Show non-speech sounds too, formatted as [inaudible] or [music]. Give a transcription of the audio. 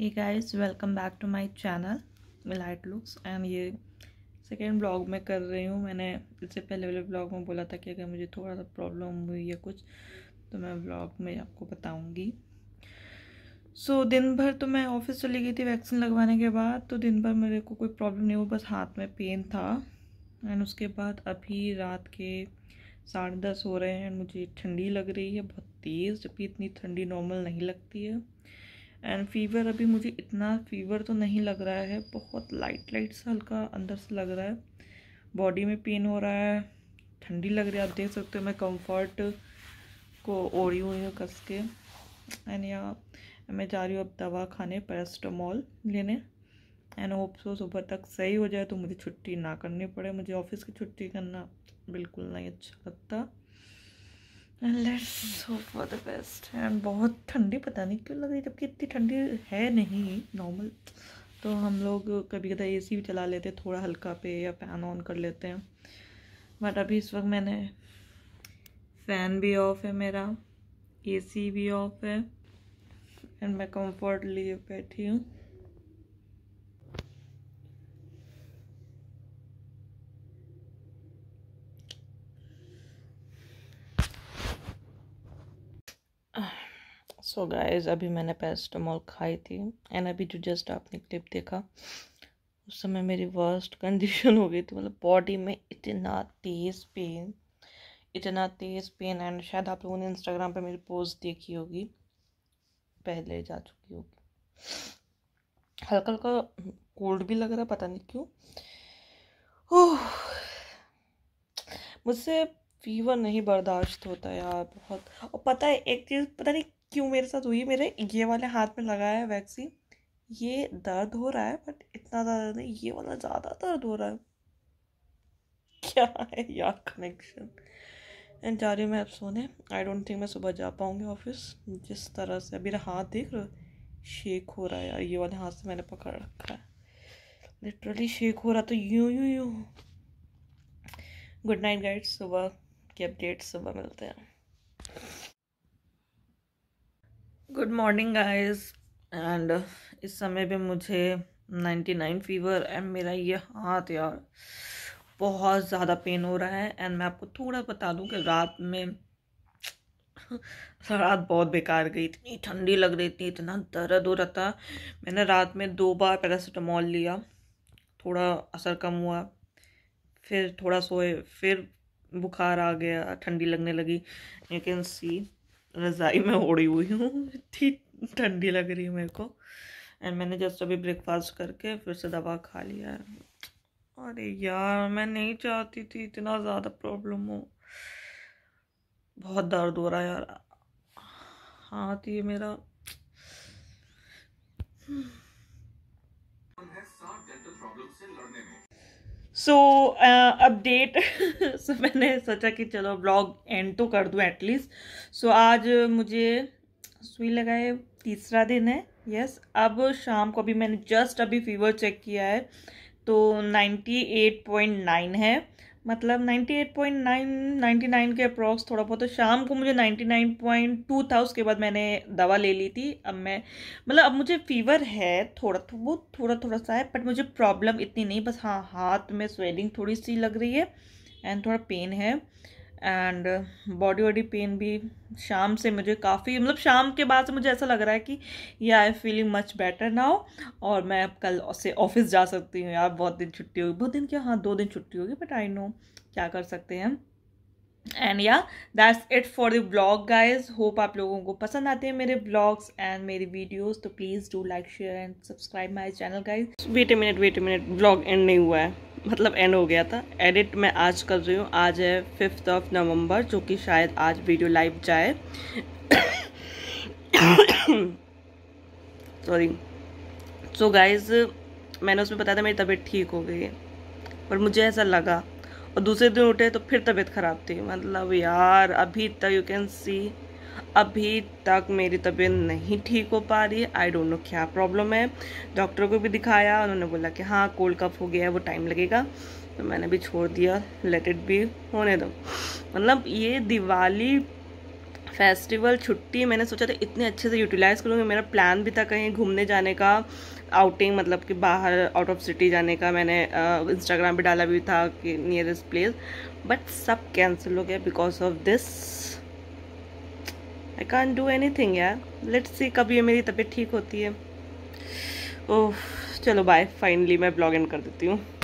ये guys welcome back to my channel मिलाइट looks and ये सेकेंड ब्लॉग में कर रही हूँ मैंने इससे पहले वाले ब्लॉग में बोला था कि अगर मुझे थोड़ा सा प्रॉब्लम हुई या कुछ तो मैं ब्लॉग में आपको बताऊँगी सो so, दिन भर तो मैं ऑफिस चली गई थी वैक्सीन लगवाने के बाद तो दिन भर मेरे को कोई प्रॉब्लम नहीं हुई बस हाथ में पेन था एंड उसके बाद अभी रात के साढ़े दस हो रहे हैं मुझे ठंडी लग रही है बहुत तेज़ जबकि इतनी ठंडी नॉर्मल नहीं लगती है एंड फीवर अभी मुझे इतना फीवर तो नहीं लग रहा है बहुत लाइट लाइट सा हल्का अंदर से लग रहा है बॉडी में पेन हो रहा है ठंडी लग रही है आप देख सकते हो मैं कंफर्ट को ओढ़ी हुई हूँ कस के एंड या मैं जा रही हूँ अब दवा खाने पैरास्टामोल लेने एंड होप सो सुबह तक सही हो जाए तो मुझे छुट्टी ना करनी पड़े मुझे ऑफिस की छुट्टी करना बिल्कुल नहीं अच्छा लगता let's hope for the best and बहुत ठंडी पता नहीं क्यों लग रही जबकि इतनी ठंडी है नहीं नॉर्मल तो हम लोग कभी कभी ए सी भी चला लेते हैं थोड़ा हल्का पे या फ़ैन ऑन कर लेते हैं बट अभी इस वक्त मैंने फ़ैन भी ऑफ है मेरा ए सी भी ऑफ है एंड मैं कंफर्टली बैठी हूँ सो so गाइस अभी मैंने पैरास्टामोल खाई थी एंड अभी जो जस्ट आपने क्लिप देखा उस समय मेरी वर्स्ट कंडीशन हो गई थी मतलब बॉडी में इतना तेज़ पेन इतना तेज़ पेन एंड शायद आप लोगों ने इंस्टाग्राम पे मेरी पोस्ट देखी होगी पहले जा चुकी होगी हल्का हल्का कोल्ड भी लग रहा पता नहीं क्यों मुझसे फीवर नहीं बर्दाश्त होता यार बहुत और पता है एक चीज़ पता नहीं क्यों मेरे साथ हुई मेरे ये वाले हाथ में लगाया है वैक्सीन ये दर्द हो रहा है बट इतना ज़्यादा नहीं ये वाला ज़्यादा दर्द हो रहा है क्या है यार कनेक्शन एंड जा रही हूँ मैं अब सोने आई डोंट थिंक मैं सुबह जा पाऊँगी ऑफिस जिस तरह से मेरा हाथ देख रहे शेक हो रहा है यार ये वाले हाथ से मैंने पकड़ रखा है लिटरली शेक हो रहा तो यूँ यूँ यूँ गुड नाइट गाइड सुबह की अपडेट सुबह मिलते हैं गुड मॉर्निंग गाइस एंड इस समय पे मुझे 99 फीवर एंड मेरा ये हाथ यार बहुत ज़्यादा पेन हो रहा है एंड मैं आपको थोड़ा बता दूं कि रात में [laughs] रात बहुत बेकार गई इतनी ठंडी लग रही थी इतना दर्द हो रहा था मैंने रात में दो बार पैरासीटामोल लिया थोड़ा असर कम हुआ फिर थोड़ा सोए फिर बुखार आ गया ठंडी लगने लगी यू कैन सी रज़ाई में ओढ़ी हुई हूँ इतनी ठंडी लग रही है मेरे को एंड मैंने जस्ट अभी ब्रेकफास्ट करके फिर से दवा खा लिया है अरे यार मैं नहीं चाहती थी इतना ज़्यादा प्रॉब्लम हो बहुत दर्द हो रहा है यार हाथ ये मेरा प्रॉब्लम से लड़ने में सो अपडेट सो मैंने सोचा कि चलो ब्लॉग एंड तो कर दूँ एटलीस्ट सो so, आज मुझे सुई लगाए तीसरा दिन है यस yes, अब शाम को अभी मैंने जस्ट अभी फीवर चेक किया है तो नाइन्टी एट पॉइंट नाइन है मतलब 99 के अप्रॉक्स थोड़ा बहुत तो शाम को मुझे 99.2 था उसके बाद मैंने दवा ले ली थी अब मैं मतलब अब मुझे फीवर है थोड़ा तो वो थोड़ा थोड़ा सा है बट मुझे प्रॉब्लम इतनी नहीं बस हाँ हाथ में स्वेलिंग थोड़ी सी लग रही है एंड थोड़ा पेन है एंड बॉडी वॉडी पेन भी शाम से मुझे काफ़ी मतलब शाम के बाद से मुझे ऐसा लग रहा है कि ये I feeling much better now और मैं अब कल से ऑफिस जा सकती हूँ यार बहुत दिन छुट्टी होगी बहुत दिन क्या हाँ दो दिन छुट्टी होगी बट आई नो क्या कर सकते हैं एंड या that's it for the blog guys hope आप लोगों को पसंद आते हैं मेरे ब्लॉग्स एंड मेरी वीडियोज़ तो please do like share and subscribe my channel guys wait a minute wait a minute blog end नहीं हुआ है मतलब एंड हो गया था एडिट मैं आज कर रही हूँ आज है फिफ्थ ऑफ नवंबर जो कि शायद आज वीडियो लाइव जाए सॉरी सो गाइज मैंने उसमें बताया था मेरी तबीयत ठीक हो गई है पर मुझे ऐसा लगा और दूसरे दिन उठे तो फिर तबीयत ख़राब थी मतलब यार अभी तक यू कैन सी अभी तक मेरी तबीयत नहीं ठीक हो पा रही आई डोंट नो क्या प्रॉब्लम है डॉक्टर को भी दिखाया उन्होंने बोला कि हाँ कोल्ड कफ हो गया है वो टाइम लगेगा तो मैंने भी छोड़ दिया लेट इट भी होने दो मतलब ये दिवाली फेस्टिवल छुट्टी मैंने सोचा था इतने अच्छे से यूटिलाइज़ करूँगी मेरा प्लान भी था कहीं घूमने जाने का आउटिंग मतलब कि बाहर आउट ऑफ सिटी जाने का मैंने इंस्टाग्राम पे डाला भी था कि नियरेस्ट प्लेस बट सब कैंसिल हो गया because of this I can't do anything यार लेट्स सी कब ये मेरी तबीयत ठीक होती है ओह चलो बाय फाइनली मैं ब्लॉग इन कर देती हूँ